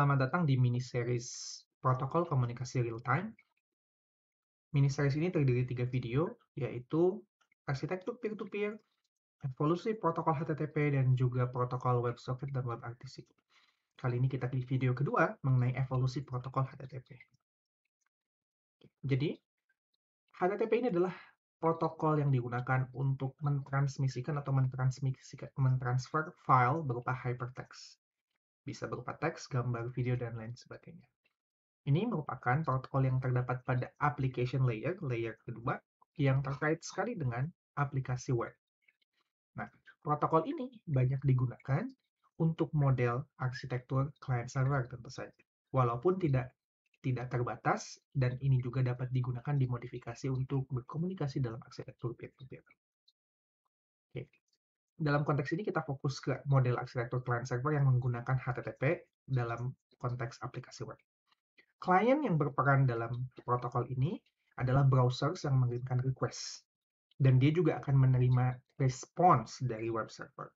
selamat datang di mini series Protokol Komunikasi Real Time. Mini series ini terdiri tiga video, yaitu arsitektur peer-to-peer, evolusi protokol HTTP, dan juga protokol WebSocket dan WebRTC. Kali ini kita di video kedua mengenai evolusi protokol HTTP. Jadi, HTTP ini adalah protokol yang digunakan untuk mentransmisikan atau mentransfer file berupa hypertext bisa berupa teks, gambar, video, dan lain sebagainya. Ini merupakan protokol yang terdapat pada application layer, layer kedua, yang terkait sekali dengan aplikasi web. Nah, protokol ini banyak digunakan untuk model arsitektur client-server tentu saja. Walaupun tidak tidak terbatas dan ini juga dapat digunakan dimodifikasi untuk berkomunikasi dalam arsitektur peer-to-peer. -peer. Okay dalam konteks ini kita fokus ke model arsitektur client server yang menggunakan HTTP dalam konteks aplikasi web. Client yang berperan dalam protokol ini adalah browser yang mengirimkan request dan dia juga akan menerima response dari web server.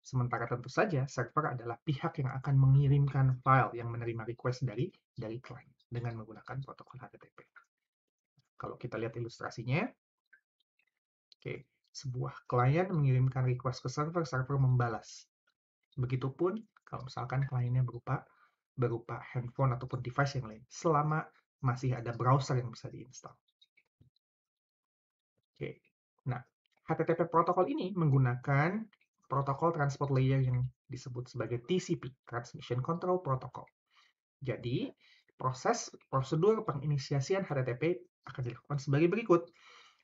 Sementara tentu saja server adalah pihak yang akan mengirimkan file yang menerima request dari dari client dengan menggunakan protokol HTTP. Kalau kita lihat ilustrasinya, oke, okay sebuah klien mengirimkan request ke server, server membalas. Begitupun kalau misalkan kliennya berupa berupa handphone ataupun device yang lain, selama masih ada browser yang bisa diinstal. Oke, nah HTTP protokol ini menggunakan protokol transport layer yang disebut sebagai TCP, Transmission Control Protocol. Jadi, proses prosedur penginisiasian HTTP akan dilakukan sebagai berikut.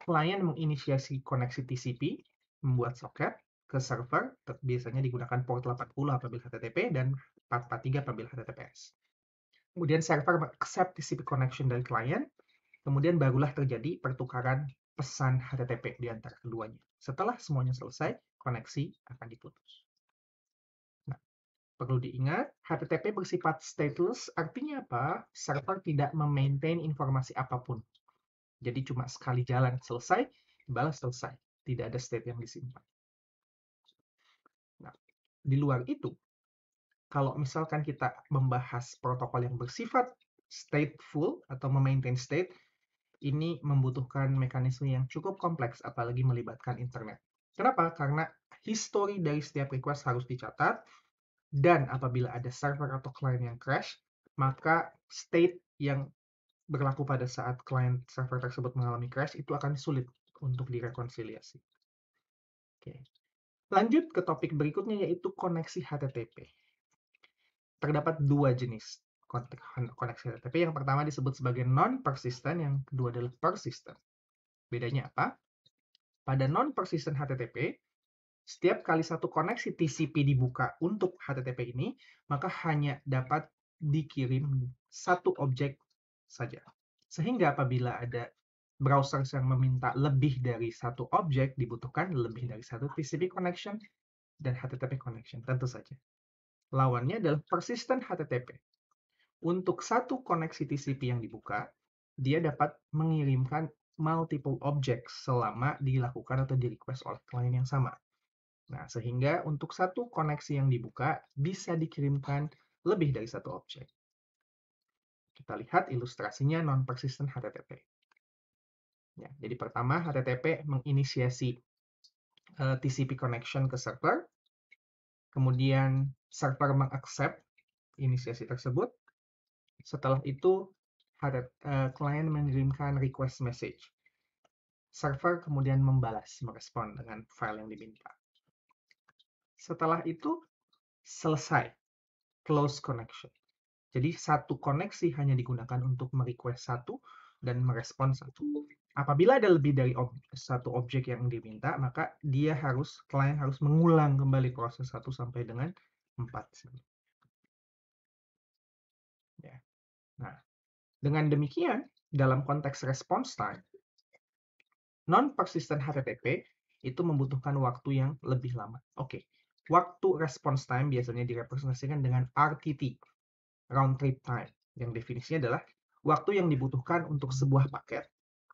Klien menginisiasi koneksi TCP, membuat socket ke server, biasanya digunakan port 80 apabila HTTP dan 443 apabila HTTPS. Kemudian server mengaccept TCP connection dari klien, kemudian barulah terjadi pertukaran pesan HTTP di antara keduanya. Setelah semuanya selesai, koneksi akan diputus. Nah, perlu diingat, HTTP bersifat stateless, artinya apa? Server tidak memaintain informasi apapun jadi cuma sekali jalan selesai, balas selesai. Tidak ada state yang disimpan. Nah, di luar itu, kalau misalkan kita membahas protokol yang bersifat stateful atau memaintain state, ini membutuhkan mekanisme yang cukup kompleks, apalagi melibatkan internet. Kenapa? Karena history dari setiap request harus dicatat, dan apabila ada server atau client yang crash, maka state yang berlaku pada saat client server tersebut mengalami crash itu akan sulit untuk direkonsiliasi. Oke. Lanjut ke topik berikutnya yaitu koneksi HTTP. Terdapat dua jenis koneksi HTTP. Yang pertama disebut sebagai non-persistent, yang kedua adalah persistent. Bedanya apa? Pada non-persistent HTTP, setiap kali satu koneksi TCP dibuka untuk HTTP ini, maka hanya dapat dikirim satu objek saja. Sehingga apabila ada browser yang meminta lebih dari satu objek, dibutuhkan lebih dari satu TCP connection dan HTTP connection, tentu saja. Lawannya adalah persistent HTTP. Untuk satu koneksi TCP yang dibuka, dia dapat mengirimkan multiple objects selama dilakukan atau di request oleh klien yang sama. Nah, sehingga untuk satu koneksi yang dibuka bisa dikirimkan lebih dari satu objek. Kita lihat ilustrasinya non-persistent HTTP. Ya, jadi pertama HTTP menginisiasi uh, eh, TCP connection ke server, kemudian server mengaccept inisiasi tersebut. Setelah itu uh, klien eh, mengirimkan request message. Server kemudian membalas, merespon dengan file yang diminta. Setelah itu selesai close connection. Jadi satu koneksi hanya digunakan untuk merequest satu dan merespon satu. Apabila ada lebih dari ob satu objek yang diminta, maka dia harus klien harus mengulang kembali proses satu sampai dengan empat. Ya. Nah, dengan demikian dalam konteks response time, non persistent HTTP itu membutuhkan waktu yang lebih lama. Oke, okay. waktu response time biasanya direpresentasikan dengan RTT round trip time yang definisinya adalah waktu yang dibutuhkan untuk sebuah paket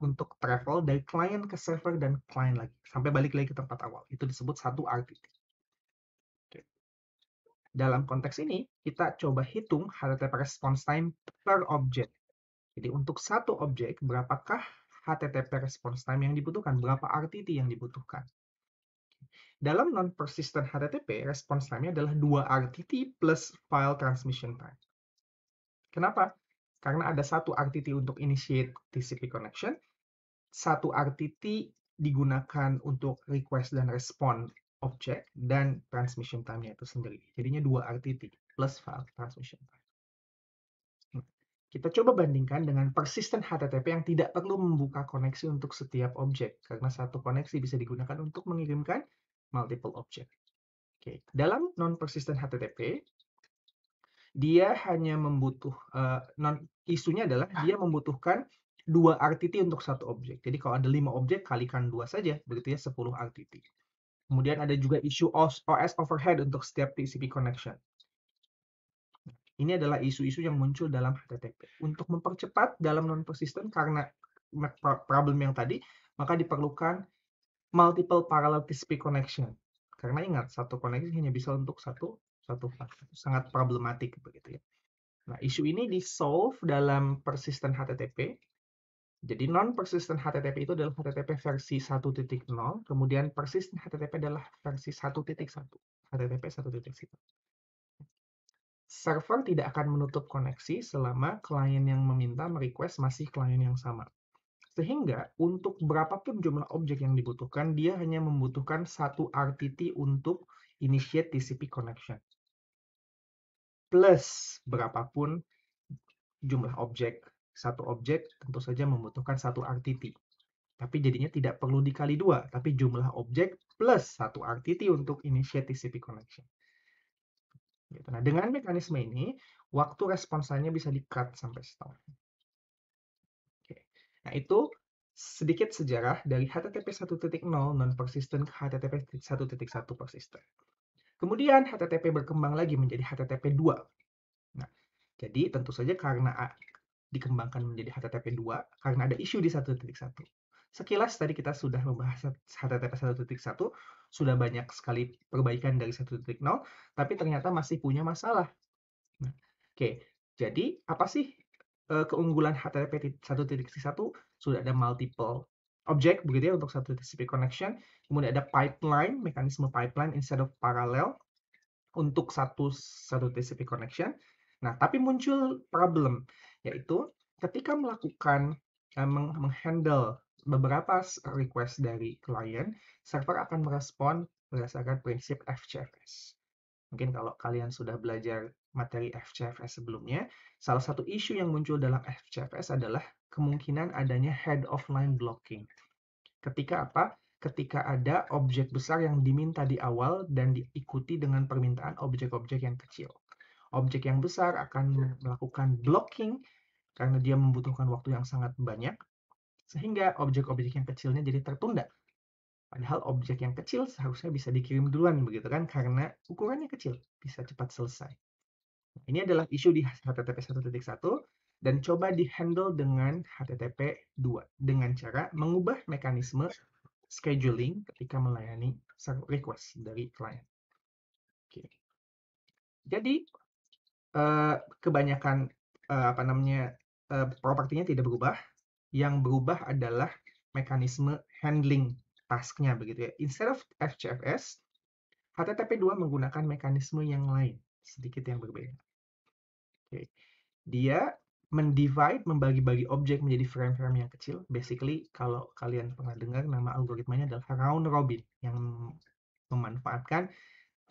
untuk travel dari klien ke server dan klien lagi sampai balik lagi ke tempat awal itu disebut satu RTT. Dalam konteks ini kita coba hitung HTTP response time per object. Jadi untuk satu objek berapakah HTTP response time yang dibutuhkan, berapa RTT yang dibutuhkan. Dalam non-persistent HTTP, response time-nya adalah 2 RTT plus file transmission time. Kenapa? Karena ada satu RTT untuk initiate TCP connection, satu RTT digunakan untuk request dan respond objek dan transmission time-nya itu sendiri. Jadinya dua RTT plus file transmission time. Hmm. Kita coba bandingkan dengan persistent HTTP yang tidak perlu membuka koneksi untuk setiap objek, karena satu koneksi bisa digunakan untuk mengirimkan multiple objek. Oke, dalam non-persistent HTTP, dia hanya membutuh uh, non isunya adalah ah. dia membutuhkan dua RTT untuk satu objek. Jadi kalau ada lima objek kalikan dua saja, begitu ya sepuluh RTT. Kemudian ada juga isu OS, OS overhead untuk setiap TCP connection. Ini adalah isu-isu yang muncul dalam HTTP. Untuk mempercepat dalam non-persistent karena problem yang tadi, maka diperlukan multiple parallel TCP connection. Karena ingat, satu koneksi hanya bisa untuk satu satu sangat problematik begitu ya. Nah, isu ini di solve dalam persistent HTTP. Jadi non persistent HTTP itu adalah HTTP versi 1.0, kemudian persistent HTTP adalah versi 1.1, HTTP 1.1. Server tidak akan menutup koneksi selama klien yang meminta merequest masih klien yang sama. Sehingga untuk berapapun jumlah objek yang dibutuhkan, dia hanya membutuhkan satu RTT untuk initiate TCP connection plus berapapun jumlah objek. Satu objek tentu saja membutuhkan satu RTT. Tapi jadinya tidak perlu dikali dua, tapi jumlah objek plus satu RTT untuk initiate TCP connection. Gitu. Nah, dengan mekanisme ini, waktu responsanya bisa di sampai setahun. Oke. Nah, itu sedikit sejarah dari HTTP 1.0 non-persistent ke HTTP 1.1 persistent. Kemudian HTTP berkembang lagi menjadi HTTP 2. Nah, jadi tentu saja karena A dikembangkan menjadi HTTP 2 karena ada isu di 1.1. Sekilas tadi kita sudah membahas HTTP 1.1, sudah banyak sekali perbaikan dari 1.0, tapi ternyata masih punya masalah. Nah, Oke, okay. jadi apa sih eh, keunggulan HTTP 1.1? Sudah ada multiple Objek begitu ya untuk satu TCP connection. Kemudian ada pipeline, mekanisme pipeline instead of parallel untuk satu satu TCP connection. Nah, tapi muncul problem yaitu ketika melakukan eh, menghandle beberapa request dari klien, server akan merespon berdasarkan prinsip FCFS. Mungkin kalau kalian sudah belajar materi FCFS sebelumnya, salah satu isu yang muncul dalam FCFS adalah kemungkinan adanya head of line blocking. Ketika apa? Ketika ada objek besar yang diminta di awal dan diikuti dengan permintaan objek-objek yang kecil. Objek yang besar akan melakukan blocking karena dia membutuhkan waktu yang sangat banyak, sehingga objek-objek yang kecilnya jadi tertunda. Padahal objek yang kecil seharusnya bisa dikirim duluan begitu kan, karena ukurannya kecil, bisa cepat selesai. Nah, ini adalah isu di HTTP 1.1, dan coba dihandle dengan HTTP 2 dengan cara mengubah mekanisme scheduling ketika melayani request dari klien. Oke. Jadi eh, kebanyakan eh, apa namanya eh, propertinya tidak berubah, yang berubah adalah mekanisme handling tasknya begitu ya. Instead of FCFS, HTTP 2 menggunakan mekanisme yang lain, sedikit yang berbeda. Oke. Dia mendivide, membagi-bagi objek menjadi frame-frame yang kecil. Basically, kalau kalian pernah dengar nama algoritmanya adalah round robin yang memanfaatkan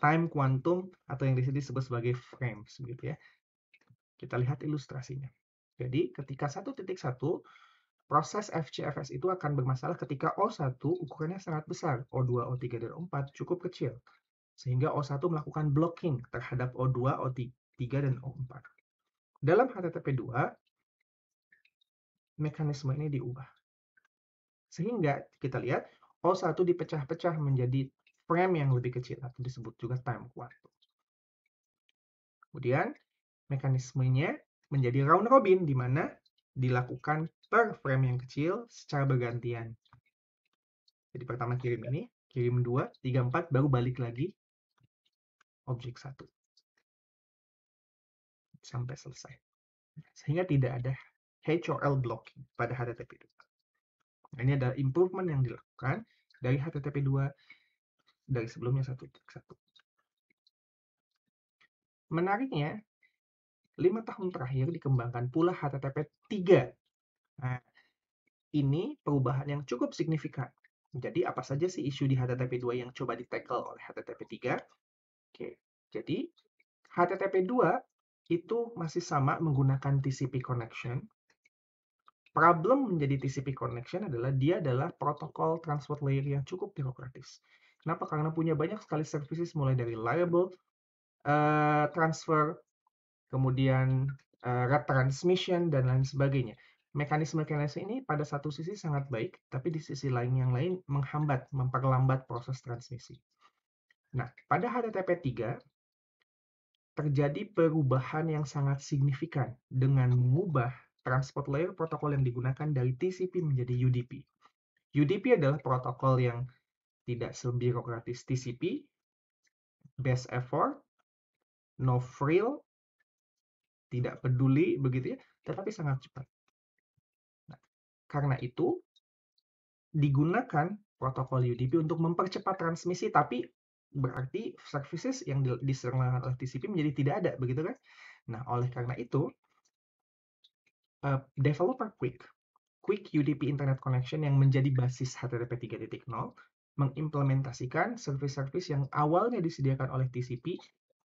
time quantum atau yang disini disebut sebagai frames begitu ya. Kita lihat ilustrasinya. Jadi, ketika 1.1 proses FCFS itu akan bermasalah ketika O1 ukurannya sangat besar, O2, O3 dan O4 cukup kecil. Sehingga O1 melakukan blocking terhadap O2, O3 dan O4. Dalam HTTP 2, mekanisme ini diubah. Sehingga kita lihat O1 dipecah-pecah menjadi frame yang lebih kecil atau disebut juga time kuantum. Kemudian mekanismenya menjadi round robin di mana dilakukan per frame yang kecil secara bergantian. Jadi pertama kirim ini, kirim 2, 3, 4, baru balik lagi objek 1 sampai selesai. Sehingga tidak ada HOL blocking pada HTTP 2. Nah, ini adalah improvement yang dilakukan dari HTTP 2 dari sebelumnya 1.1. Menariknya, lima tahun terakhir dikembangkan pula HTTP 3. Nah, ini perubahan yang cukup signifikan. Jadi apa saja sih isu di HTTP 2 yang coba ditackle oleh HTTP 3? Oke, jadi HTTP 2 itu masih sama menggunakan TCP connection. Problem menjadi TCP connection adalah dia adalah protokol transport layer yang cukup birokratis. Kenapa? Karena punya banyak sekali services mulai dari liable uh, transfer, kemudian uh, retransmission, dan lain sebagainya. Mekanisme-mekanisme ini pada satu sisi sangat baik, tapi di sisi lain yang lain menghambat, memperlambat proses transmisi. Nah, pada HTTP 3, terjadi perubahan yang sangat signifikan dengan mengubah transport layer protokol yang digunakan dari TCP menjadi UDP. UDP adalah protokol yang tidak sebirokratis TCP, best effort, no frill, tidak peduli begitu ya, tetapi sangat cepat. Nah, karena itu digunakan protokol UDP untuk mempercepat transmisi tapi berarti services yang disediakan oleh TCP menjadi tidak ada, begitu kan? Nah, oleh karena itu, uh, developer Quick, Quick UDP Internet Connection yang menjadi basis HTTP 3.0, mengimplementasikan service-service yang awalnya disediakan oleh TCP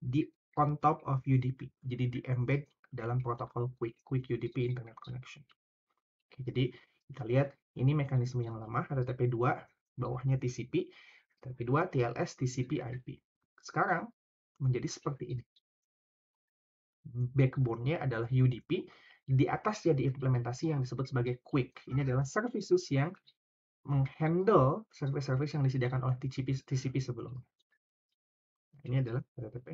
di on top of UDP, jadi di embed dalam protokol Quick, Quick UDP Internet Connection. Oke, jadi kita lihat ini mekanisme yang lama, HTTP 2, bawahnya TCP, tapi kedua TLS, TCP, IP. Sekarang menjadi seperti ini. Backbone-nya adalah UDP, di atas jadi implementasi yang disebut sebagai quick. Ini adalah services yang menghandle service-service yang disediakan oleh TCP, TCP sebelumnya. Ini adalah HTTP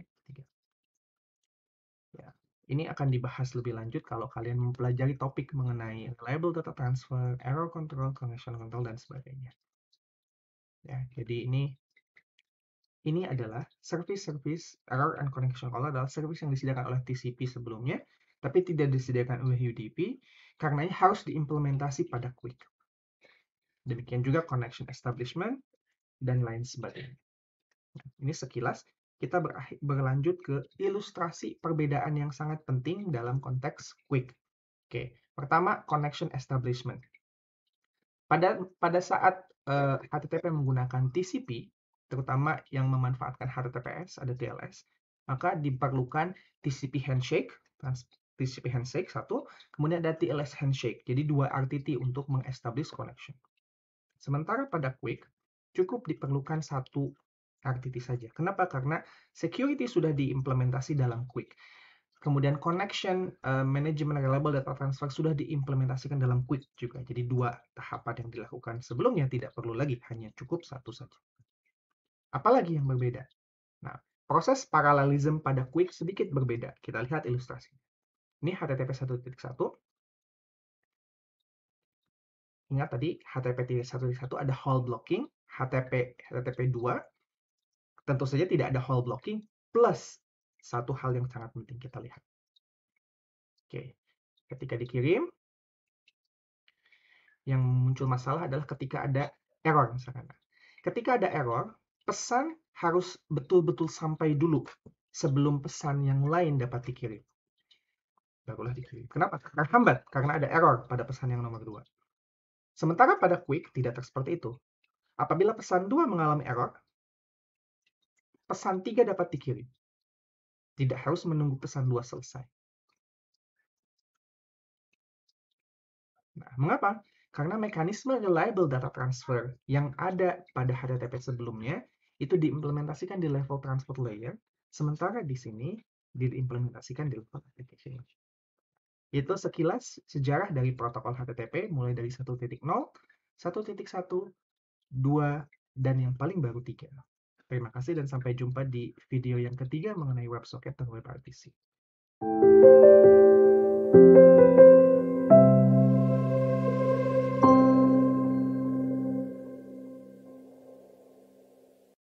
Ya. Ini akan dibahas lebih lanjut kalau kalian mempelajari topik mengenai reliable data transfer, error control, connection control, dan sebagainya. Ya, jadi ini ini adalah service-service error and connection call adalah service yang disediakan oleh TCP sebelumnya, tapi tidak disediakan oleh UDP, karenanya harus diimplementasi pada Quick. Demikian juga connection establishment dan lain sebagainya. Ini sekilas kita berlanjut ke ilustrasi perbedaan yang sangat penting dalam konteks Quick. Oke, pertama connection establishment. Pada pada saat, uh, eh, HTTP menggunakan TCP, terutama yang memanfaatkan HTTPS, ada TLS, maka diperlukan TCP handshake, trans TCP handshake satu, kemudian ada TLS handshake. Jadi dua RTT untuk meng connection. Sementara pada Quick cukup diperlukan satu RTT saja. Kenapa? Karena security sudah diimplementasi dalam Quick. Kemudian connection uh, management reliable data transfer sudah diimplementasikan dalam Quick juga. Jadi dua tahapan yang dilakukan sebelumnya tidak perlu lagi, hanya cukup satu saja. Apalagi yang berbeda? Nah, proses paralelism pada Quick sedikit berbeda. Kita lihat ilustrasinya. Ini HTTP 1.1. Ingat tadi HTTP 1.1 ada hall blocking, HTTP HTTP 2 tentu saja tidak ada hall blocking plus satu hal yang sangat penting kita lihat. Oke, ketika dikirim, yang muncul masalah adalah ketika ada error misalkan. Ketika ada error, pesan harus betul-betul sampai dulu sebelum pesan yang lain dapat dikirim. Barulah dikirim. Kenapa? Karena hambat, karena ada error pada pesan yang nomor dua. Sementara pada quick tidak seperti itu. Apabila pesan dua mengalami error, pesan tiga dapat dikirim. Tidak harus menunggu pesan dua selesai. Nah, mengapa? Karena mekanisme reliable data transfer yang ada pada HTTP sebelumnya itu diimplementasikan di level transport layer, sementara di sini diimplementasikan di level application. Itu sekilas sejarah dari protokol HTTP mulai dari 1.0, 1.1, 2, dan yang paling baru 3. Terima kasih dan sampai jumpa di video yang ketiga mengenai WebSocket dan WebRTC.